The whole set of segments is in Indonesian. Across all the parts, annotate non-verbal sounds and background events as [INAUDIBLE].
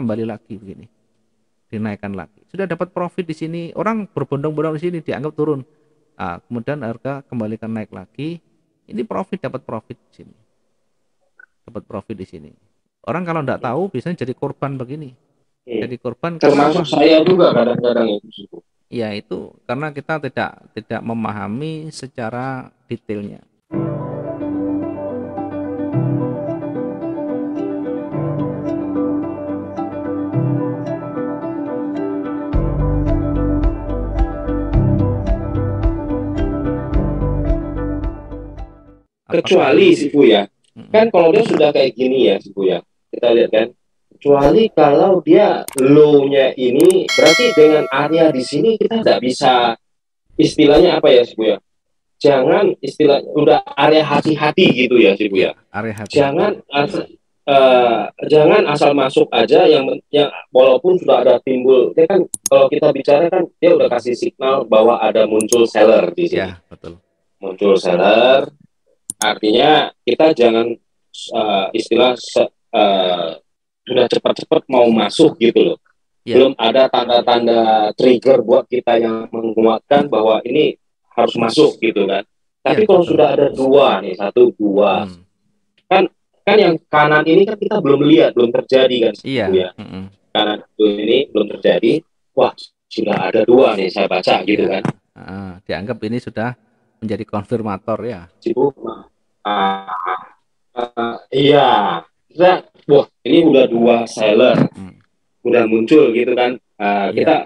kembali lagi begini dinaikkan lagi sudah dapat profit di sini orang berbondong-bondong di sini dianggap turun nah, kemudian harga kembalikan naik lagi ini profit dapat profit di sini dapat profit di sini orang kalau tidak tahu biasanya jadi korban begini jadi korban termasuk karena, saya juga kadang-kadang ya iya, itu karena kita tidak tidak memahami secara detailnya Kecuali sih Bu ya. Kan kalau dia sudah kayak gini ya sih Bu ya. Kita lihat kan. Kecuali kalau dia low-nya ini berarti dengan area di sini kita tidak bisa istilahnya apa ya sih Bu ya? Jangan istilah udah area hati-hati gitu ya sih Bu ya. Area hati. Jangan Uh, jangan asal masuk aja yang yang walaupun sudah ada timbul dia kan kalau kita bicara kan dia udah kasih signal bahwa ada muncul seller di sini. Ya, betul. Muncul seller Artinya kita jangan uh, istilah sudah eh, uh, sudah cepat-cepat mau masuk gitu loh. Yeah. Belum ada tanda-tanda trigger buat kita yang menguatkan bahwa ini harus masuk gitu kan. Tapi yeah, kalau sudah ada dua nih, satu, dua. Hmm. Kan kan yang kanan ini kan kita belum lihat, belum terjadi kan. Iya. Yeah. Ya. Mm -hmm. Kanan ini belum terjadi. Wah, sudah ada dua nih saya baca gitu yeah. kan. Uh, dianggap ini sudah menjadi konfirmator ya. Cipuma. Uh, uh, ah, iya. Kita, wah ini udah dua seller, hmm. udah muncul gitu kan. Uh, yeah. Iya. Kita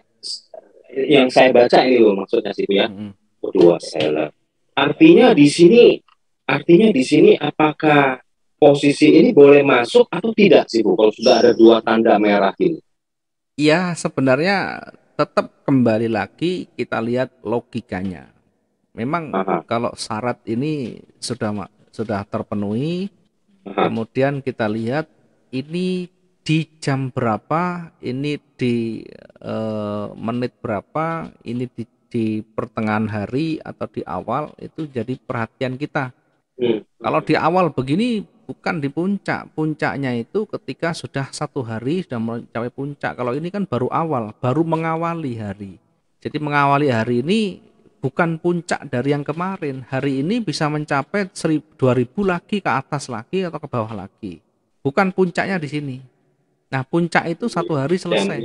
yang saya baca ini loh maksudnya sih ya. Hmm. Oh, dua seller. Artinya di sini, artinya di sini apakah posisi ini boleh masuk atau tidak sih bu? Kalau sudah ada dua tanda merah ini. Iya sebenarnya tetap kembali lagi kita lihat logikanya Memang -huh. kalau syarat ini sudah sudah terpenuhi, -huh. kemudian kita lihat ini di jam berapa, ini di uh, menit berapa, ini di, di pertengahan hari atau di awal itu jadi perhatian kita. Hmm. Kalau di awal begini bukan di puncak. Puncaknya itu ketika sudah satu hari sudah mencapai puncak. Kalau ini kan baru awal, baru mengawali hari. Jadi mengawali hari ini bukan puncak dari yang kemarin. Hari ini bisa mencapai 2000 lagi ke atas lagi atau ke bawah lagi. Bukan puncaknya di sini. Nah, puncak itu satu hari selesai.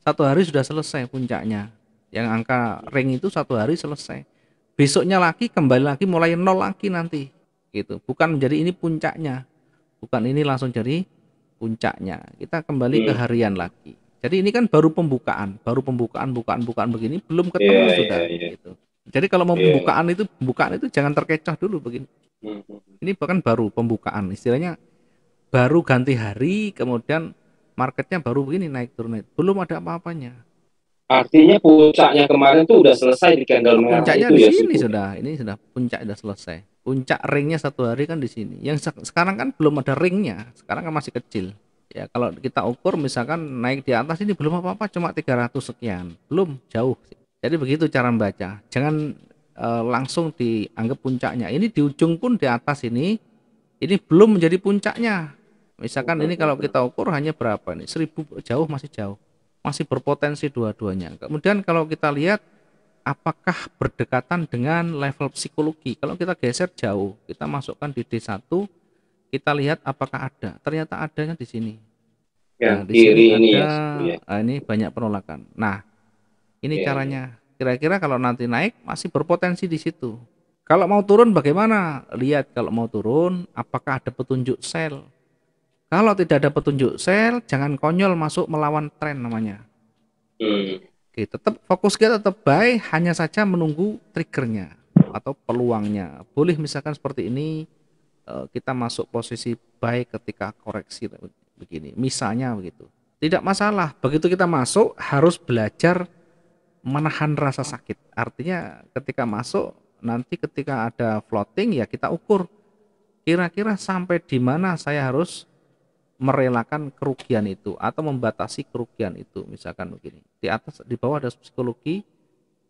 Satu hari sudah selesai puncaknya. Yang angka ring itu satu hari selesai. Besoknya lagi kembali lagi mulai nol lagi nanti. Gitu. Bukan menjadi ini puncaknya. Bukan ini langsung jadi puncaknya. Kita kembali ke hmm. harian lagi. Jadi ini kan baru pembukaan, baru pembukaan, bukaan, bukaan begini belum ketemu yeah, iya, sudah yeah, yeah. gitu. Jadi kalau mau yeah. pembukaan iya. itu pembukaan itu jangan terkecoh dulu begini. Mm-hmm. Ini bahkan baru pembukaan, istilahnya baru ganti hari, kemudian marketnya baru begini naik turun, naik. belum ada apa-apanya. Artinya puncaknya kemarin tuh udah selesai di candle merah Puncaknya di ya, sini sudah, ini sudah puncak sudah selesai. Puncak ringnya satu hari kan di sini. Yang se sekarang kan belum ada ringnya, sekarang kan masih kecil. Ya kalau kita ukur misalkan naik di atas ini belum apa-apa, cuma 300 sekian, belum jauh sih. Jadi begitu cara membaca. Jangan e, langsung dianggap puncaknya. Ini di ujung pun di atas ini ini belum menjadi puncaknya. Misalkan ini kalau kita ukur hanya berapa ini? Seribu jauh masih jauh. Masih berpotensi dua-duanya. Kemudian kalau kita lihat apakah berdekatan dengan level psikologi. Kalau kita geser jauh, kita masukkan di D1, kita lihat apakah ada. Ternyata adanya di sini. Ya, nah, di sini ini ya, ada, ya. Ah, ini banyak penolakan. Nah, ini yeah. Iya. caranya. Kira-kira kalau nanti naik masih berpotensi di situ. Kalau mau turun bagaimana? Lihat kalau mau turun apakah ada petunjuk sel. Kalau tidak ada petunjuk sel, jangan konyol masuk melawan tren namanya. Hmm. Oke, tetap fokus kita tetap baik, hanya saja menunggu triggernya atau peluangnya. Boleh misalkan seperti ini eh, kita masuk posisi baik ketika koreksi begini. Misalnya begitu. Tidak masalah, begitu kita masuk harus belajar menahan rasa sakit. Artinya ketika masuk nanti ketika ada floating ya kita ukur kira-kira sampai di mana saya harus merelakan kerugian itu atau membatasi kerugian itu misalkan begini. Di atas di bawah ada psikologi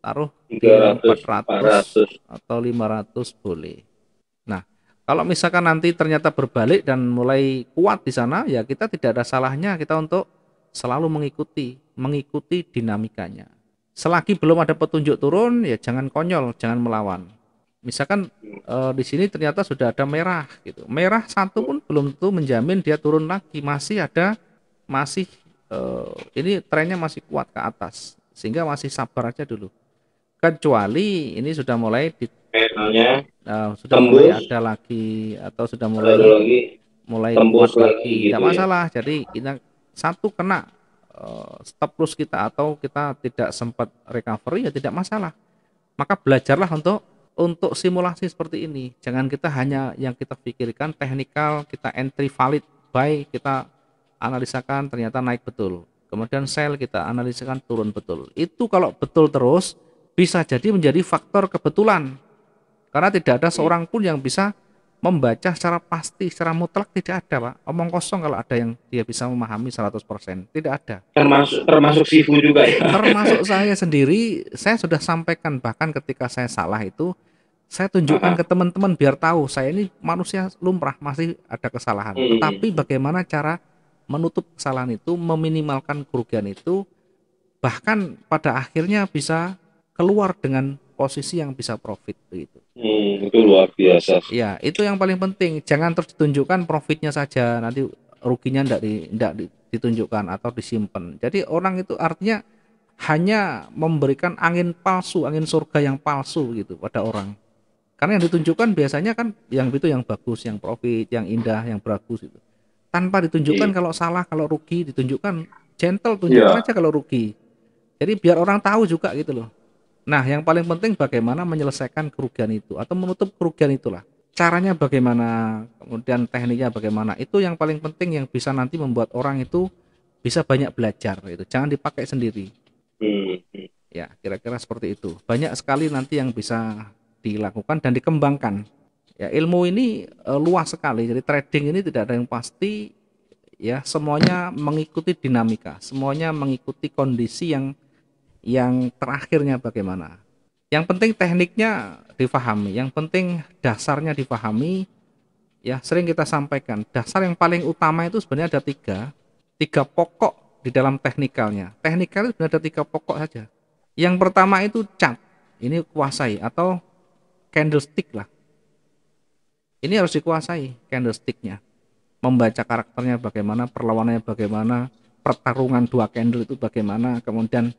taruh 300, 400 atau 500 boleh. Nah, kalau misalkan nanti ternyata berbalik dan mulai kuat di sana, ya kita tidak ada salahnya kita untuk selalu mengikuti, mengikuti dinamikanya selagi belum ada petunjuk turun ya jangan konyol jangan melawan misalkan eh, di sini ternyata sudah ada merah gitu merah satu pun belum tentu menjamin dia turun lagi masih ada masih eh, ini trennya masih kuat ke atas sehingga masih sabar aja dulu kecuali ini sudah mulai di, uh, sudah tembus, mulai ada lagi atau sudah mulai lagi, mulai tembus kuat lagi, tidak gitu tidak masalah ya. jadi kita satu kena Eh, stop loss kita atau kita tidak sempat recovery ya tidak masalah. Maka belajarlah untuk untuk simulasi seperti ini. Jangan kita hanya yang kita pikirkan teknikal, kita entry valid buy, kita analisakan ternyata naik betul. Kemudian sell kita analisakan turun betul. Itu kalau betul terus bisa jadi menjadi faktor kebetulan. Karena tidak ada seorang pun yang bisa membaca secara pasti, secara mutlak tidak ada, Pak. Omong kosong kalau ada yang dia bisa memahami 100%. Tidak ada. Termasuk termasuk Sifu juga ya. Termasuk [LAUGHS] saya sendiri, saya sudah sampaikan bahkan ketika saya salah itu, saya tunjukkan Aha. ke teman-teman biar tahu saya ini manusia lumrah masih ada kesalahan. Hmm. Tapi bagaimana cara menutup kesalahan itu, meminimalkan kerugian itu, bahkan pada akhirnya bisa keluar dengan posisi yang bisa profit begitu. Hmm, itu luar biasa. Ya, itu yang paling penting. Jangan terus ditunjukkan profitnya saja, nanti ruginya tidak di, ditunjukkan atau disimpan. Jadi orang itu artinya hanya memberikan angin palsu, angin surga yang palsu gitu pada orang. Karena yang ditunjukkan biasanya kan yang itu yang bagus, yang profit, yang indah, yang bagus itu. Tanpa ditunjukkan iya. kalau salah, kalau rugi ditunjukkan gentle tunjukkan yeah. aja kalau rugi. Jadi biar orang tahu juga gitu loh Nah, yang paling penting bagaimana menyelesaikan kerugian itu atau menutup kerugian itulah. Caranya bagaimana, kemudian tekniknya bagaimana. Itu yang paling penting yang bisa nanti membuat orang itu bisa banyak belajar itu. Jangan dipakai sendiri. Hmm. Ya, kira-kira seperti itu. Banyak sekali nanti yang bisa dilakukan dan dikembangkan. Ya, ilmu ini e, luas sekali. Jadi trading ini tidak ada yang pasti ya, semuanya mengikuti dinamika, semuanya mengikuti kondisi yang yang terakhirnya bagaimana. Yang penting tekniknya difahami, yang penting dasarnya difahami. Ya, sering kita sampaikan, dasar yang paling utama itu sebenarnya ada tiga, tiga pokok di dalam teknikalnya. Teknikal itu sebenarnya ada tiga pokok saja. Yang pertama itu cat, ini kuasai atau candlestick lah. Ini harus dikuasai candlesticknya, membaca karakternya bagaimana, perlawanannya bagaimana, pertarungan dua candle itu bagaimana, kemudian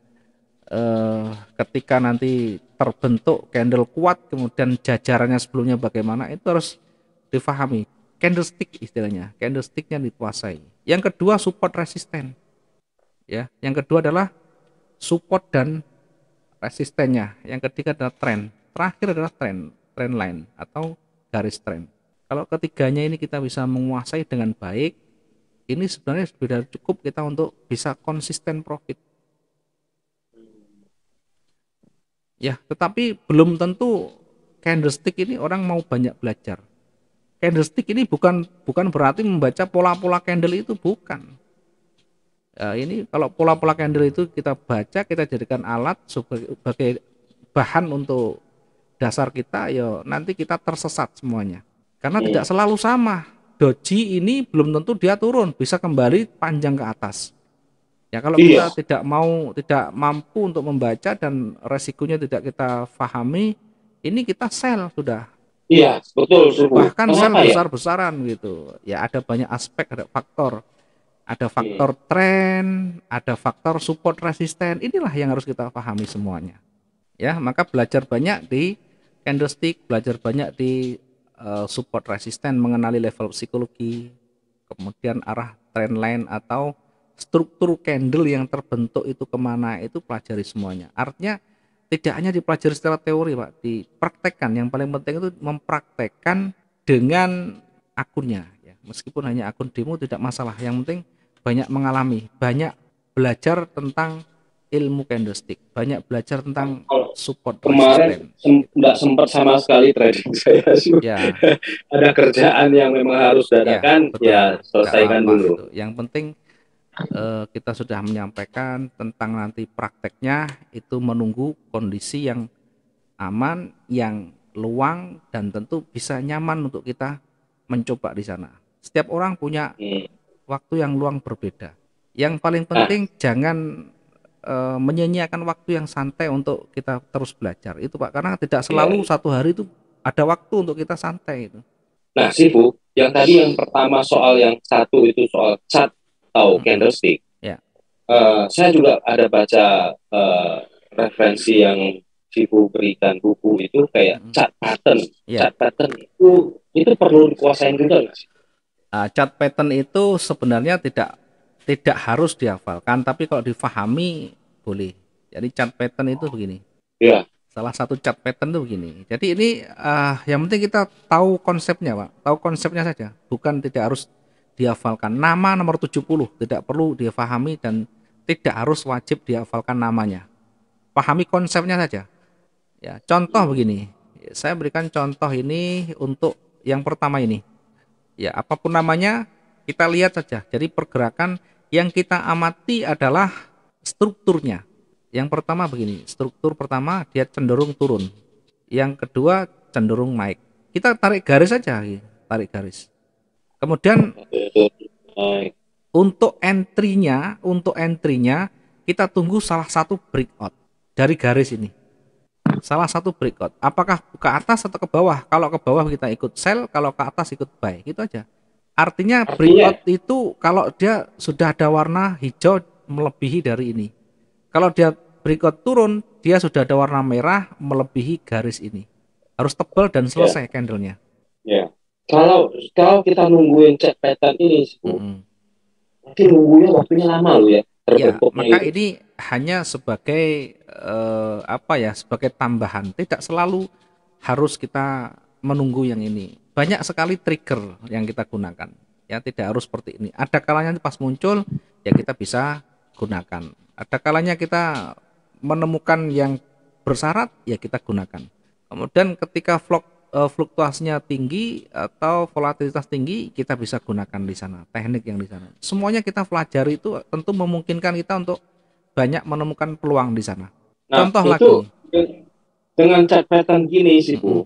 Eh, ketika nanti terbentuk candle kuat kemudian jajarannya sebelumnya bagaimana itu harus difahami candlestick istilahnya candlesticknya dikuasai yang kedua support resisten ya yang kedua adalah support dan resistennya yang ketiga adalah trend terakhir adalah trend trend line atau garis trend kalau ketiganya ini kita bisa menguasai dengan baik ini sebenarnya sudah cukup kita untuk bisa konsisten profit Ya, tetapi belum tentu candlestick ini orang mau banyak belajar. Candlestick ini bukan bukan berarti membaca pola-pola candle itu bukan. Ya, ini kalau pola-pola candle itu kita baca, kita jadikan alat sebagai bahan untuk dasar kita, ya nanti kita tersesat semuanya. Karena iya. tidak selalu sama. Doji ini belum tentu dia turun, bisa kembali panjang ke atas. Ya kalau iya. kita tidak mau, tidak mampu untuk membaca dan resikonya tidak kita fahami, ini kita sel sudah. Iya, betul. Bahkan sell sel ya? besar-besaran ya? gitu. Ya ada banyak aspek, ada faktor, ada iya. faktor iya. tren, ada faktor support resisten. Inilah yang harus kita fahami semuanya. Ya, maka belajar banyak di candlestick, belajar banyak di uh, support resisten, mengenali level psikologi, kemudian arah trend line atau struktur candle yang terbentuk itu kemana itu pelajari semuanya artinya tidak hanya dipelajari secara teori pak dipraktekkan yang paling penting itu mempraktekkan dengan akunnya ya meskipun hanya akun demo tidak masalah yang penting banyak mengalami banyak belajar tentang ilmu candlestick banyak belajar tentang support kemarin tidak sem sempat sama sekali trading [LAUGHS] saya ya. ada kerjaan yang memang harus dadakan ya, ya selesaikan dulu itu. yang penting eh, kita sudah menyampaikan tentang nanti prakteknya itu menunggu kondisi yang aman, yang luang dan tentu bisa nyaman untuk kita mencoba di sana. Setiap orang punya waktu yang luang berbeda. Yang paling nah. penting ah. jangan e, eh, nyiakan waktu yang santai untuk kita terus belajar. Itu Pak karena tidak selalu satu hari itu ada waktu untuk kita santai itu. Nah, sih Bu, yang tadi yang pertama soal yang satu itu soal cat tahu hmm. candlestick. Yeah. Ya. Uh, saya juga ada baca uh, referensi yang Vivo berikan buku itu kayak hmm. chart pattern. Yeah. Chart pattern itu itu perlu dikuasain juga nggak sih? Uh, chart pattern itu sebenarnya tidak tidak harus dihafalkan, tapi kalau difahami boleh. Jadi chart pattern itu begini. Iya. Salah satu chart pattern itu begini. Jadi ini uh, yang penting kita tahu konsepnya, Pak. Tahu konsepnya saja, bukan tidak harus dihafalkan. Nama nomor 70 tidak perlu difahami dan tidak harus wajib dihafalkan namanya. Pahami konsepnya saja. Ya, contoh begini. Saya berikan contoh ini untuk yang pertama ini. Ya, apapun namanya kita lihat saja. Jadi pergerakan yang kita amati adalah strukturnya. Yang pertama begini, struktur pertama dia cenderung turun. Yang kedua cenderung naik. Kita tarik garis saja, tarik garis. Kemudian untuk entry-nya, untuk entry-nya kita tunggu salah satu breakout dari garis ini. Salah satu breakout. Apakah ke atas atau ke bawah? Kalau ke bawah kita ikut sell, kalau ke atas ikut buy. Gitu aja. Artinya, Artinya breakout itu kalau dia sudah ada warna hijau melebihi dari ini. Kalau dia breakout turun, dia sudah ada warna merah melebihi garis ini. Harus tebal dan ya. selesai yeah. candlenya. Yeah kalau kalau kita nungguin cek petan ini mm-hmm. nanti nunggunya waktunya lama loh ya ya, maka itu. ini hanya sebagai uh, apa ya sebagai tambahan tidak selalu harus kita menunggu yang ini banyak sekali trigger yang kita gunakan ya tidak harus seperti ini ada kalanya pas muncul ya kita bisa gunakan ada kalanya kita menemukan yang bersyarat ya kita gunakan kemudian ketika vlog uh, fluktuasinya tinggi atau volatilitas tinggi kita bisa gunakan di sana teknik yang di sana semuanya kita pelajari itu tentu memungkinkan kita untuk banyak menemukan peluang di sana nah, contoh itu lagi dengan catatan gini sih bu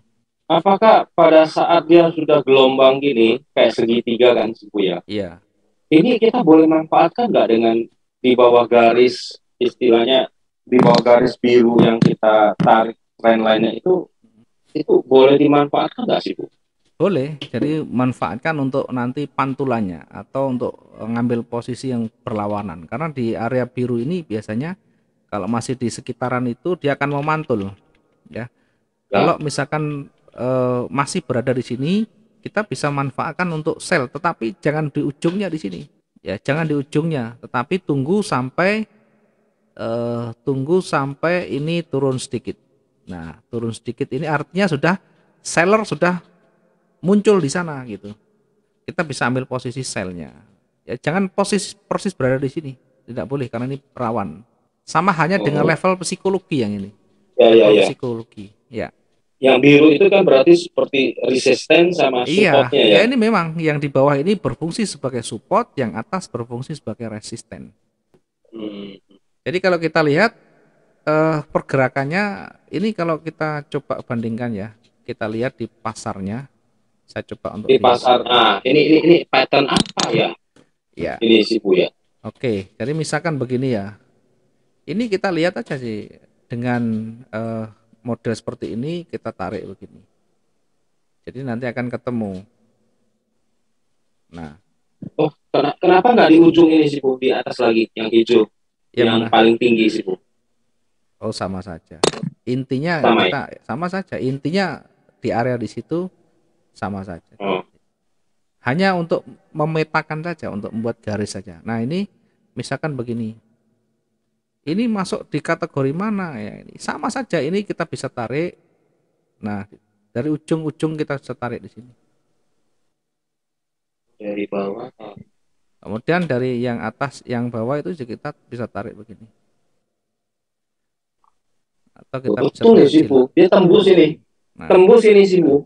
apakah pada saat dia sudah gelombang gini kayak segitiga kan sih bu ya iya ini kita boleh manfaatkan nggak dengan di bawah garis istilahnya di bawah garis biru yang kita tarik lain-lainnya itu itu boleh dimanfaatkan nggak sih Bu? Boleh, jadi manfaatkan untuk nanti pantulannya atau untuk eh, ngambil posisi yang berlawanan. Karena di area biru ini biasanya kalau masih di sekitaran itu dia akan memantul, ya. ya. Kalau misalkan e, masih berada di sini, kita bisa manfaatkan untuk sel, tetapi jangan di ujungnya di sini, ya. Jangan di ujungnya, tetapi tunggu sampai e, tunggu sampai ini turun sedikit Nah, turun sedikit ini artinya sudah seller sudah muncul di sana gitu. Kita bisa ambil posisi sellnya Ya, jangan posisi persis berada di sini. Tidak boleh karena ini perawan. Sama hanya oh. dengan level psikologi yang ini. Ya, ya, ya. Psikologi. Ya. Yang biru itu kan berarti seperti resisten sama iya. supportnya iya, ya. Iya, ini memang yang di bawah ini berfungsi sebagai support, yang atas berfungsi sebagai resisten. Hmm. Jadi kalau kita lihat eh, pergerakannya ini kalau kita coba bandingkan ya, kita lihat di pasarnya. Saya coba untuk di pasar. Nah, ini ini ini pattern apa ya? Ya. Ini bu ya. Oke, jadi misalkan begini ya. Ini kita lihat aja sih dengan uh, model seperti ini kita tarik begini. Jadi nanti akan ketemu. Nah. Oh, kenapa nggak di ujung ini sih Bu? Di atas lagi yang hijau. Yang, yang paling tinggi sih Bu. Oh sama saja. Intinya sama, kita ya? sama saja. Intinya di area di situ sama saja. Oh. Hanya untuk memetakan saja, untuk membuat garis saja. Nah ini misalkan begini, ini masuk di kategori mana ya ini sama saja ini kita bisa tarik nah dari ujung-ujung kita bisa tarik di sini dari bawah kemudian dari yang atas yang bawah itu kita bisa tarik begini atau kita Betul nih bu Dia tembus ini. Nah. Tembus ini bu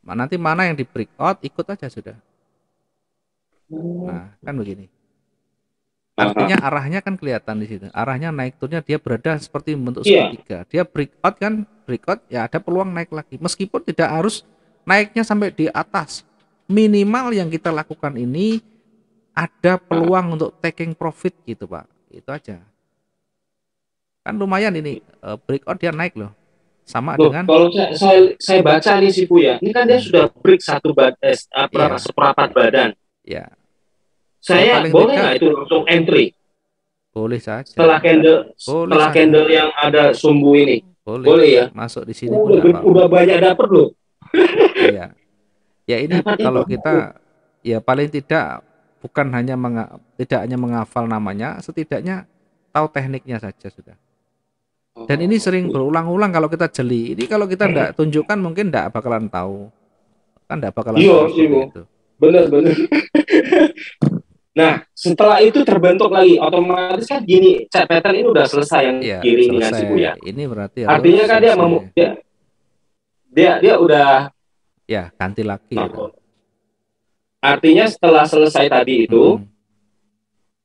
Nah, nanti mana yang di break out ikut aja sudah. Oh. Nah, kan begini. Artinya arahnya kan kelihatan di situ. Arahnya naik turunnya dia berada seperti bentuk iya. segitiga. Dia breakout kan, breakout ya ada peluang naik lagi. Meskipun tidak harus naiknya sampai di atas. Minimal yang kita lakukan ini ada peluang untuk taking profit gitu, Pak. Itu aja. Kan lumayan ini uh, breakout dia naik loh. Sama loh, dengan Kalau saya, saya saya baca nih si Bu ya. Ini kan dia hmm. sudah break satu bad, eh, apa, yeah. seperempat badan. Ya. Yeah. Saya boleh nggak itu langsung entry? Boleh saja. Setelah candle boleh setelah saja. candle yang ada sumbu ini. Boleh. boleh ya. Masuk di sini oh, udah, pun udah banyak dapat loh. [LAUGHS] ya ya ini dapat kalau itu. kita ya paling tidak bukan hanya menga, tidak hanya menghafal namanya, setidaknya tahu tekniknya saja sudah. Dan ini sering berulang-ulang kalau kita jeli. Ini kalau kita tidak hmm. tunjukkan mungkin tidak bakalan tahu. Kan tidak bakalan iyo, tahu. Iyo. Gitu. benar benar. [LAUGHS] nah, setelah itu terbentuk lagi. Otomatis kan gini, chat pattern ini udah selesai yang ya, kiri selesai. Bu ya. Ini berarti artinya kan dia, mem- dia dia dia udah ya ganti lagi. Nah, Artinya setelah selesai tadi itu, hmm.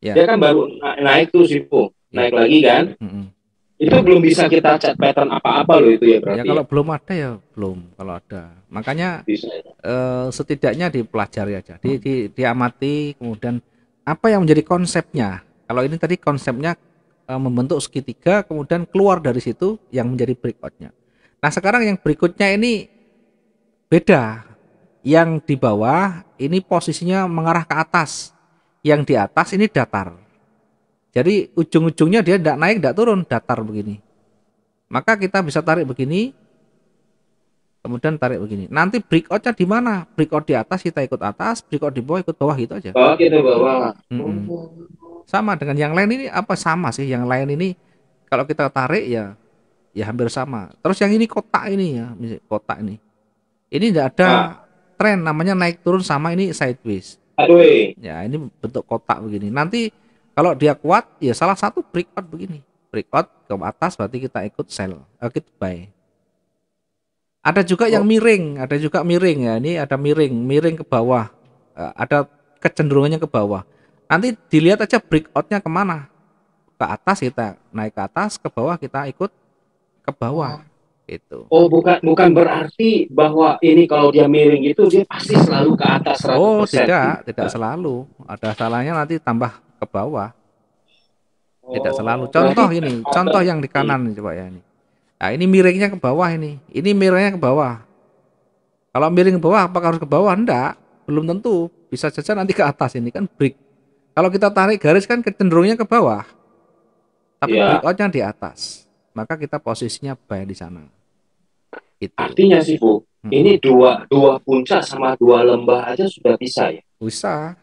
ya. dia kan baru naik tuh sih bu, ya. naik lagi kan. Hmm itu belum bisa kita cat pattern apa-apa loh itu ya berarti. Ya, ya. kalau ya. belum ada ya belum kalau ada. Makanya bisa, ya. uh, setidaknya dipelajari aja, di, di, diamati kemudian apa yang menjadi konsepnya. Kalau ini tadi konsepnya uh, membentuk segitiga kemudian keluar dari situ yang menjadi breakoutnya. Nah sekarang yang berikutnya ini beda. Yang di bawah ini posisinya mengarah ke atas, yang di atas ini datar. Jadi ujung-ujungnya dia tidak naik, tidak turun, datar begini. Maka kita bisa tarik begini, kemudian tarik begini. Nanti breakoutnya di mana? Breakout di atas kita ikut atas, breakout di bawah ikut bawah gitu aja. Bawah kita bawah. Hmm. Sama dengan yang lain ini apa sama sih? Yang lain ini kalau kita tarik ya ya hampir sama. Terus yang ini kotak ini ya, kotak ini. Ini tidak ada ah. tren namanya naik turun sama ini sideways. Aduh. Ya ini bentuk kotak begini. Nanti kalau dia kuat, ya salah satu breakout begini. Breakout ke atas berarti kita ikut sell, uh, kita buy. Ada juga oh. yang miring, ada juga miring ya. Ini ada miring, miring ke bawah. Uh, ada kecenderungannya ke bawah. Nanti dilihat aja breakoutnya kemana. Ke atas kita naik ke atas, ke bawah kita ikut ke bawah. Oh gitu. Oh, bukan bukan berarti bahwa ini kalau dia miring itu dia pasti selalu ke atas 100%. Oh, tidak, tidak selalu. Ada salahnya nanti tambah ke bawah. Oh. Tidak selalu. Contoh ini, contoh yang di kanan coba ya ini. Nah, ini miringnya ke bawah ini. Ini miringnya ke bawah. Kalau miring ke bawah apakah harus ke bawah? Enggak, belum tentu. Bisa saja nanti ke atas ini kan break. Kalau kita tarik garis kan kecenderungnya ke bawah. Tapi yeah. breakoutnya di atas. Maka kita posisinya buy di sana. Itu. Artinya sih Bu, hmm. ini dua dua puncak sama dua lembah aja sudah bisa ya? Bisa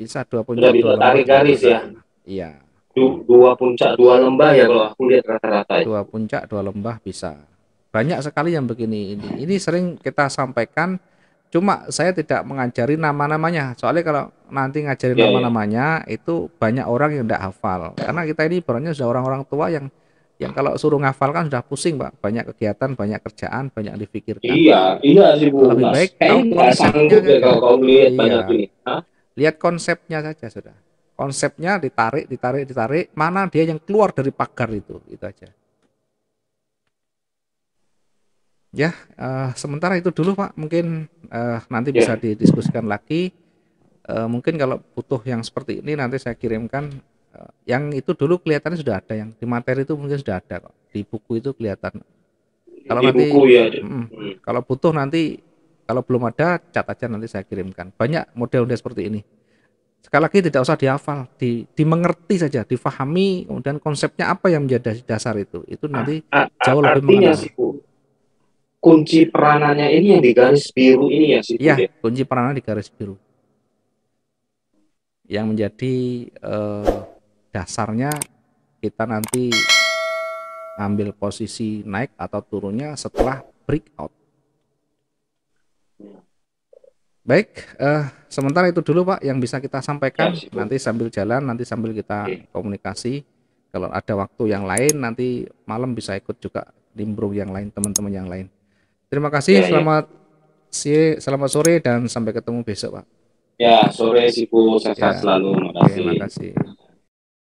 bisa dua puncak dua tarik garis ya iya dua puncak dua lembah ya kalau aku lihat rata-rata ya? dua puncak dua lembah bisa banyak sekali yang begini ini ini sering kita sampaikan cuma saya tidak mengajari nama-namanya soalnya kalau nanti ngajari ya, nama-namanya ya. itu banyak orang yang tidak hafal karena kita ini ibaratnya sudah orang-orang tua yang yang kalau suruh ngafal kan sudah pusing pak banyak kegiatan banyak kerjaan banyak dipikirkan iya iya sih bu lebih baik tahu sanggup kan, kalau kamu lihat iya. banyak ini Hah? Lihat konsepnya saja sudah. Konsepnya ditarik, ditarik, ditarik. Mana dia yang keluar dari pagar itu, itu aja. Ya, uh, sementara itu dulu Pak. Mungkin uh, nanti ya. bisa didiskusikan lagi. Uh, mungkin kalau butuh yang seperti ini nanti saya kirimkan. Uh, yang itu dulu kelihatannya sudah ada, yang di materi itu mungkin sudah ada kok. Di buku itu kelihatan. Kalau nanti, buku ya. Mm, kalau butuh nanti kalau belum ada, cat aja nanti saya kirimkan. Banyak model-model seperti ini. Sekali lagi tidak usah dihafal, di, dimengerti saja, difahami, kemudian konsepnya apa yang menjadi dasar itu. Itu nanti a, a, jauh lebih mengenal. Bu, kunci peranannya ini yang di garis biru ini ya sih. Ya, ya, kunci peranannya di garis biru. Yang menjadi eh, dasarnya kita nanti ambil posisi naik atau turunnya setelah breakout. Baik, eh, sementara itu dulu Pak yang bisa kita sampaikan. Ya, nanti sambil jalan, nanti sambil kita Oke. komunikasi. Kalau ada waktu yang lain, nanti malam bisa ikut juga limbrung yang lain, teman-teman yang lain. Terima kasih, ya, ya. selamat ya. Si, selamat sore dan sampai ketemu besok Pak. Ya, sore Sibu, sehat ya. selalu. Terima kasih. Oke, terima